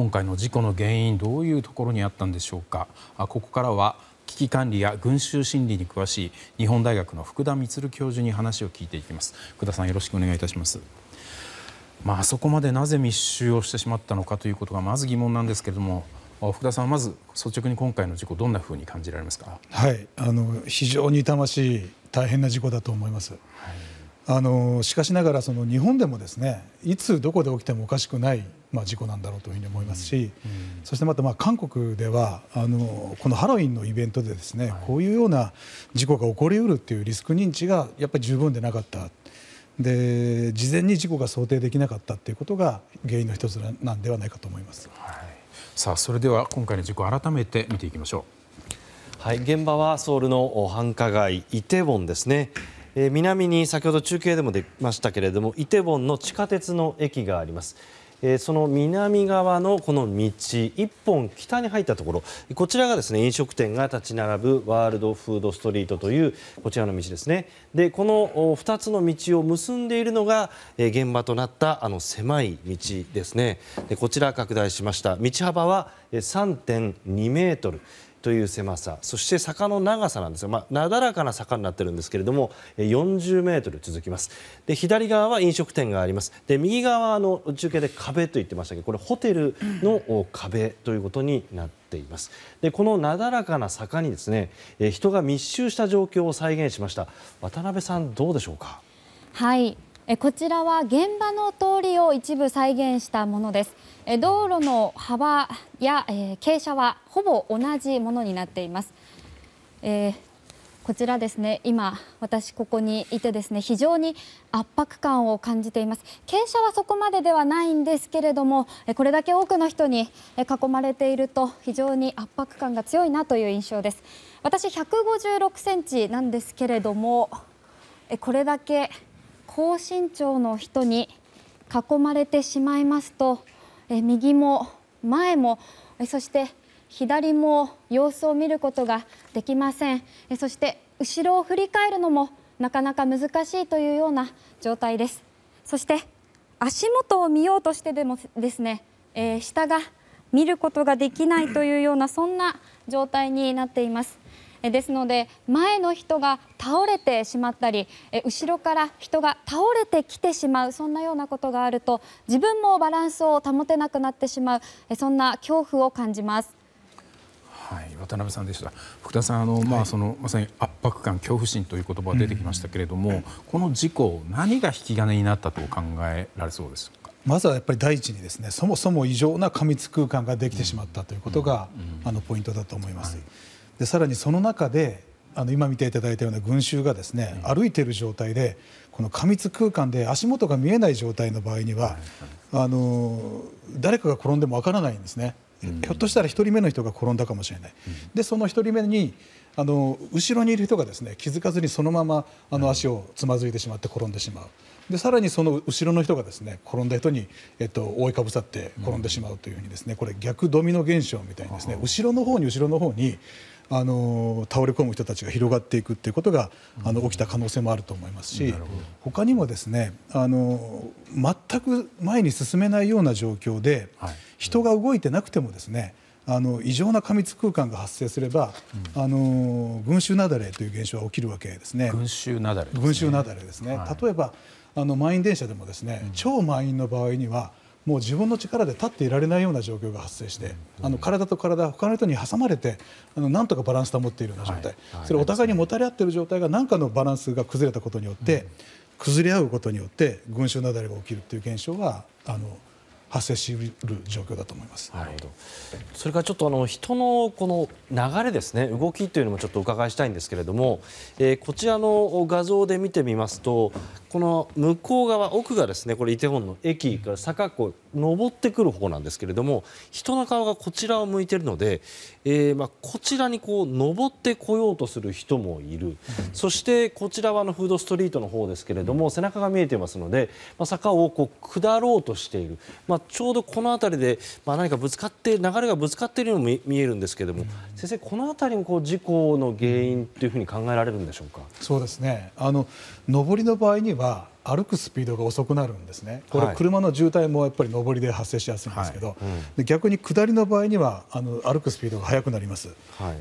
今回の事故の原因どういうところにあったんでしょうかここからは危機管理や群衆心理に詳しい日本大学の福田充教授に話を聞いていきます。福田さんよろしくお願いいたしますまあ、そこまでなぜ密集をしてしまったのかということがまず疑問なんですけれども福田さん、はまず率直に今回の事故どんな風に感じられますか、はい、あの非常に痛ましい大変な事故だと思います。はいあのしかしながらその日本でもですねいつどこで起きてもおかしくない、まあ、事故なんだろうというふうに思いますし、うんうん、そしてまたまあ韓国ではあのこのハロウィンのイベントでですね、はい、こういうような事故が起こりうるというリスク認知がやっぱり十分でなかったで事前に事故が想定できなかったということが原因の一つなんではないかと思います、はい、さあそれでは今回の事故改めて見ていきましょう。はい、現場はソウルの繁華街イテウォンですね。南に先ほど中継でも出ましたけれどもイテウォンの地下鉄の駅があります。その南側の道1本北に入ったところこちらが飲食店が立ち並ぶワールドフードストリートというこちらの道ですねこの2つの道を結んでいるのが現場となったあの狭い道ですねこちら拡大しました道幅は 3.2ｍ という狭さそして坂の長さなんですがなだらかな坂になっているんですけれども 40ｍ 続きますで左側は飲食店がありますで右側の中継で壁と言ってましたけどこれホテルの壁ということになっていますでこのなだらかな坂にですね人が密集した状況を再現しました渡辺さん、どうでしょうか。はいこちらは現場の通りを一部再現したものです。道路の幅や傾斜はほぼ同じものになっています。えこちらですね、今私ここにいてですね、非常に圧迫感を感じています。傾斜はそこまでではないんですけれども、これだけ多くの人に囲まれていると非常に圧迫感が強いなという印象です。私156センチなんですけれども、これだけ高身長の人に囲まれてしまいますと右も前もそして左も様子を見ることができませんそして後ろを振り返るのもなかなか難しいというような状態ですそして足元を見ようとしてでもですね、えー、下が見ることができないというようなそんな状態になっていますですので前の人が倒れてしまったり後ろから人が倒れてきてしまうそんなようなことがあると自分もバランスを保てなくなってしまうそんな恐怖を感じます。はい、渡辺さんでした福田さんあの、まあ、そのまさに圧迫感、恐怖心という言葉が出てきましたけれども、うん、この事故、何が引き金になったと考えられそうですまずはやっぱり第一にですねそもそも異常な過密空間ができてしまったということが、うんうん、あのポイントだと思います。はいらにその中で今見ていただいたような群衆が歩いている状態で過密空間で足元が見えない状態の場合には誰かが転んでも分からないんですね。ひょっとしたら1人目の人が転んだかもしれないその1人目に後ろにいる人が気付かずにそのまま足をつまずいてしまって転んでしまう。さらにその後ろの人が転んだ人に覆いかぶさって転んでしまうというこれ、逆ドミノ現象みたいに後ろのほうに後ろのほうにあの倒れ込む人たちが広がっていくということがあの起きた可能性もあると思いますし他にもですねあの全く前に進めないような状況で人が動いてなくてもですねあの異常な過密空間が発生すればあの群衆雪崩という現象が起きるわけですね。群群衆衆雪雪崩崩ですね例えば、あの満員電車でもですね、超満員の場合にはもう自分の力で立っていられないような状況が発生して体と体他の人に挟まれてなんとかバランスを保っているような状態それお互いにもたれ合っている状態が何かのバランスが崩れたことによって崩れ合うことによって群衆雪崩が起きるという現象は。発生しうる状況だと思います。なるほど。それからちょっとあの人のこの流れですね動きというのもちょっとお伺いしたいんですけれども、えー、こちらの画像で見てみますとこの向こう側奥がですねこれイテウォンの駅から坂を登ってくる方なんですけれども人の顔がこちらを向いているので、えー、まあ、こちらにこう登ってこようとする人もいる、そしてこちらはのフードストリートの方ですけれども背中が見えてますので、まあ、坂をこう下ろうとしている。まあちょうどこの辺りで何かぶつかって流れがぶつかっているように見えるんですけどが先生、この辺りも事故の原因といううふに考えられるんでしょうか。そうですねあの上りの場合には歩くスピードが遅くなるんですね、これ車の渋滞もやっぱり上りで発生しやすいんですけどで逆に下りの場合にはあの歩くスピードが速くなります、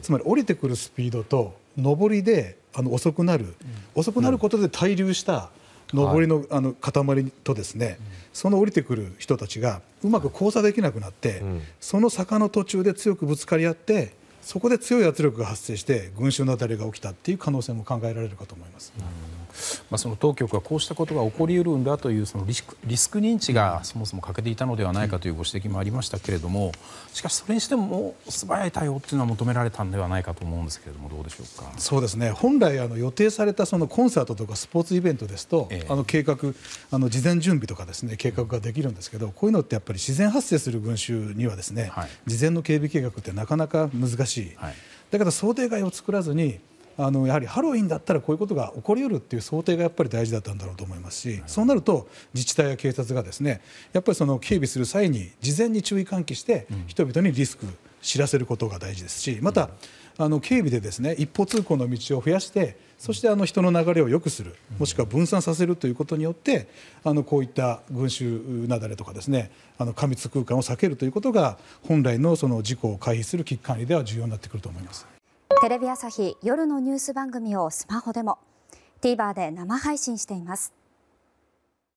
つまり降りてくるスピードと上りであの遅くなる遅くなることで滞留した上りのあの塊とですね、その降りてくる人たちがうまく交差できなくなって、その坂の途中で強くぶつかり合ってそこで強い圧力が発生して群衆雪崩が起きたという可能性も考えられるかと思います。当局はこうしたことが起こり得るんだというリスク認知がそもそも欠けていたのではないかというご指摘もありましたけれどもしかし、それにしても素早い対応いうのは求められたのではないかと思うんですけれども本来、予定されたコンサートとかスポーツイベントですと計画、事前準備とか計画ができるんですけどこういうのって自然発生する群衆には事前の警備計画ってなかなか難しい。だけど想定外を作らずにやはりハロウィーンだったらこういうことが起こり得るという想定が大事だったんだろうと思いますしそうなると自治体や警察が警備する際に事前に注意喚起して人々にリスクを知らせることが大事ですしまた、警備で一方通行の道を増やしてそして人の流れを良くするもしくは分散させるということによってこういった群衆雪崩とか過密空間を避けるということが本来の事故を回避する危機管理では重要になってくると思います。テレビ朝日夜のニュース番組をスマホでも TVer で生配信しています。